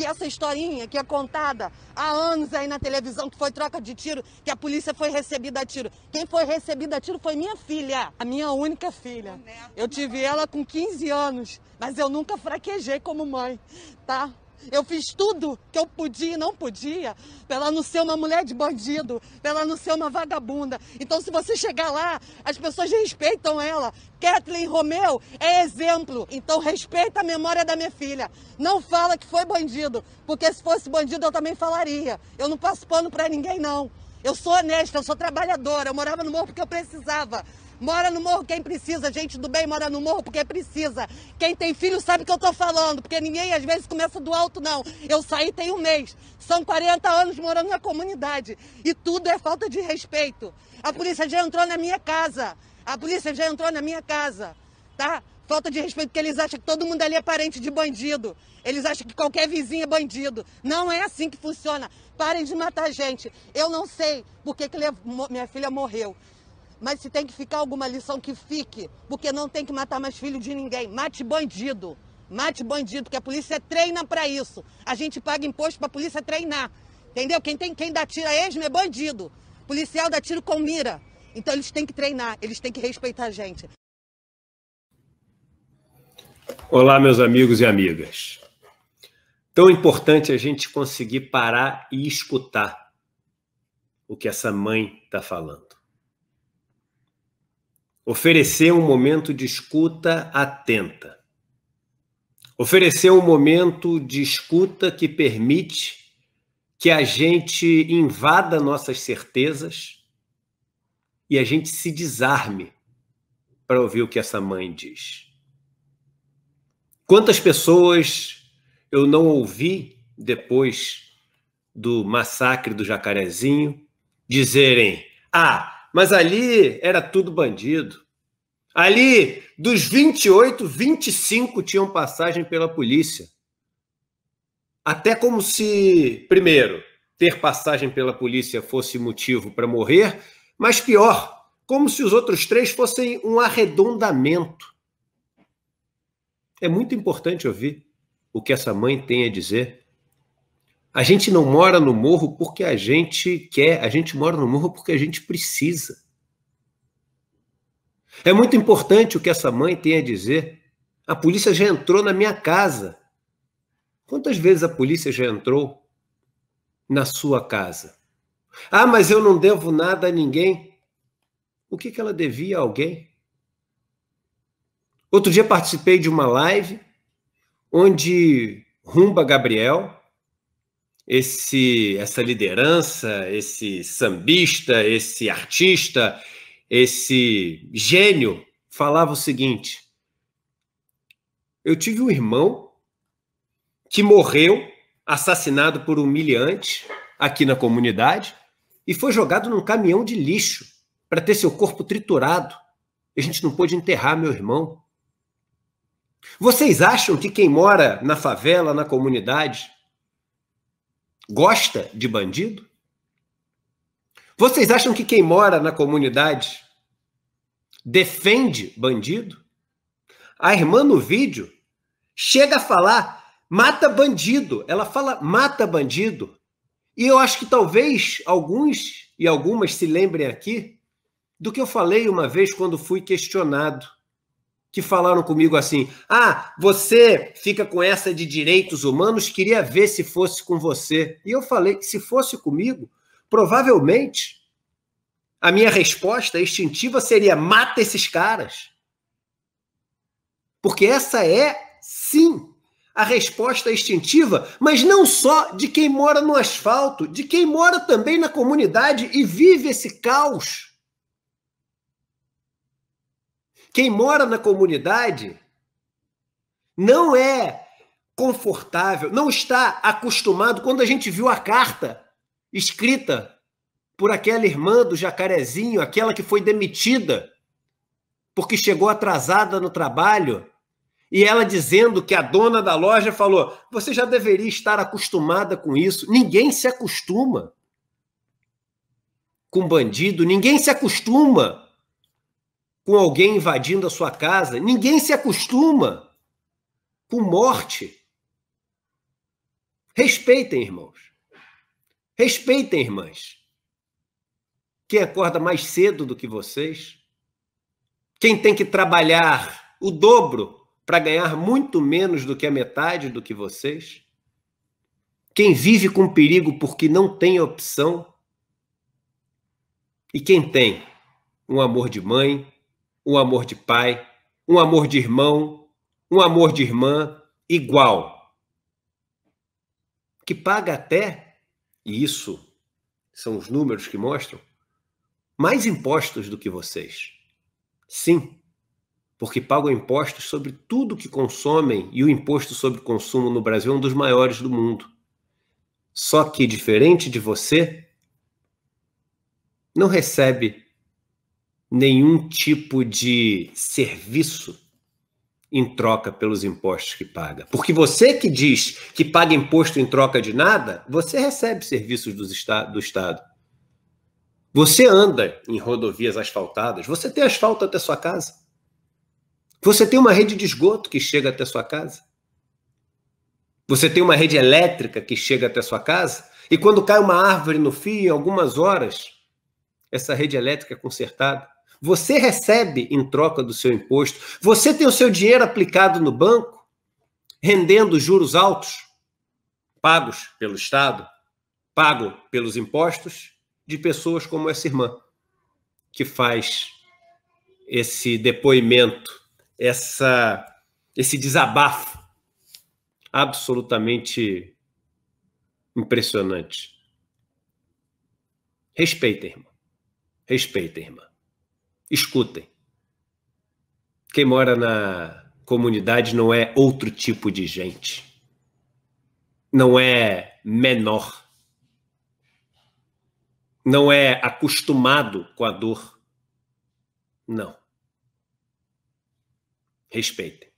que essa historinha que é contada há anos aí na televisão, que foi troca de tiro, que a polícia foi recebida a tiro. Quem foi recebida a tiro foi minha filha, a minha única filha. Eu tive ela com 15 anos, mas eu nunca fraquejei como mãe, tá? Eu fiz tudo que eu podia e não podia pela não ser uma mulher de bandido, pela não ser uma vagabunda. Então, se você chegar lá, as pessoas respeitam ela. Kathleen Romeu é exemplo. Então, respeita a memória da minha filha. Não fala que foi bandido, porque se fosse bandido eu também falaria. Eu não passo pano para ninguém, não. Eu sou honesta, eu sou trabalhadora. Eu morava no morro porque eu precisava. Mora no morro quem precisa, gente do bem mora no morro porque precisa. Quem tem filho sabe o que eu estou falando, porque ninguém às vezes começa do alto, não. Eu saí tem um mês. São 40 anos morando na comunidade. E tudo é falta de respeito. A polícia já entrou na minha casa. A polícia já entrou na minha casa, tá? Falta de respeito, porque eles acham que todo mundo ali é parente de bandido. Eles acham que qualquer vizinho é bandido. Não é assim que funciona. Parem de matar gente. Eu não sei por que minha filha morreu. Mas se tem que ficar alguma lição, que fique. Porque não tem que matar mais filho de ninguém. Mate bandido. Mate bandido, que a polícia treina para isso. A gente paga imposto para a polícia treinar. Entendeu? Quem, tem, quem dá tiro a esmo é bandido. Policial dá tiro com mira. Então eles têm que treinar, eles têm que respeitar a gente. Olá, meus amigos e amigas. Tão importante a gente conseguir parar e escutar o que essa mãe está falando. Oferecer um momento de escuta atenta. Oferecer um momento de escuta que permite que a gente invada nossas certezas e a gente se desarme para ouvir o que essa mãe diz. Quantas pessoas eu não ouvi depois do massacre do Jacarezinho dizerem: ah, mas ali era tudo bandido. Ali, dos 28, 25 tinham passagem pela polícia. Até como se, primeiro, ter passagem pela polícia fosse motivo para morrer, mas pior, como se os outros três fossem um arredondamento. É muito importante ouvir o que essa mãe tem a dizer a gente não mora no morro porque a gente quer, a gente mora no morro porque a gente precisa. É muito importante o que essa mãe tem a dizer. A polícia já entrou na minha casa. Quantas vezes a polícia já entrou na sua casa? Ah, mas eu não devo nada a ninguém. O que, que ela devia a alguém? Outro dia participei de uma live onde Rumba Gabriel, esse essa liderança, esse sambista, esse artista, esse gênio falava o seguinte: Eu tive um irmão que morreu assassinado por humilhante aqui na comunidade e foi jogado num caminhão de lixo para ter seu corpo triturado. A gente não pôde enterrar meu irmão. Vocês acham que quem mora na favela, na comunidade, gosta de bandido? Vocês acham que quem mora na comunidade defende bandido? A irmã no vídeo chega a falar mata bandido. Ela fala mata bandido. E eu acho que talvez alguns e algumas se lembrem aqui do que eu falei uma vez quando fui questionado que falaram comigo assim: ah, você fica com essa de direitos humanos, queria ver se fosse com você. E eu falei que se fosse comigo, provavelmente a minha resposta instintiva seria: mata esses caras. Porque essa é, sim, a resposta instintiva, mas não só de quem mora no asfalto, de quem mora também na comunidade e vive esse caos quem mora na comunidade não é confortável, não está acostumado. Quando a gente viu a carta escrita por aquela irmã do jacarezinho, aquela que foi demitida porque chegou atrasada no trabalho, e ela dizendo que a dona da loja falou: "Você já deveria estar acostumada com isso". Ninguém se acostuma com bandido, ninguém se acostuma com alguém invadindo a sua casa. Ninguém se acostuma com morte. Respeitem, irmãos. Respeitem, irmãs. Quem acorda mais cedo do que vocês? Quem tem que trabalhar o dobro para ganhar muito menos do que a metade do que vocês? Quem vive com perigo porque não tem opção? E quem tem um amor de mãe, um amor de pai, um amor de irmão, um amor de irmã igual. Que paga até, e isso são os números que mostram, mais impostos do que vocês. Sim, porque pagam impostos sobre tudo que consomem e o imposto sobre consumo no Brasil é um dos maiores do mundo. Só que, diferente de você, não recebe nenhum tipo de serviço em troca pelos impostos que paga. Porque você que diz que paga imposto em troca de nada, você recebe serviços do Estado. Você anda em rodovias asfaltadas, você tem asfalto até sua casa. Você tem uma rede de esgoto que chega até sua casa. Você tem uma rede elétrica que chega até sua casa. E quando cai uma árvore no fio, em algumas horas, essa rede elétrica é consertada. Você recebe em troca do seu imposto. Você tem o seu dinheiro aplicado no banco, rendendo juros altos, pagos pelo Estado, pago pelos impostos de pessoas como essa irmã, que faz esse depoimento, essa, esse desabafo absolutamente impressionante. Respeita, irmã, Respeita, irmã escutem. Quem mora na comunidade não é outro tipo de gente. Não é menor. Não é acostumado com a dor. Não. Respeitem.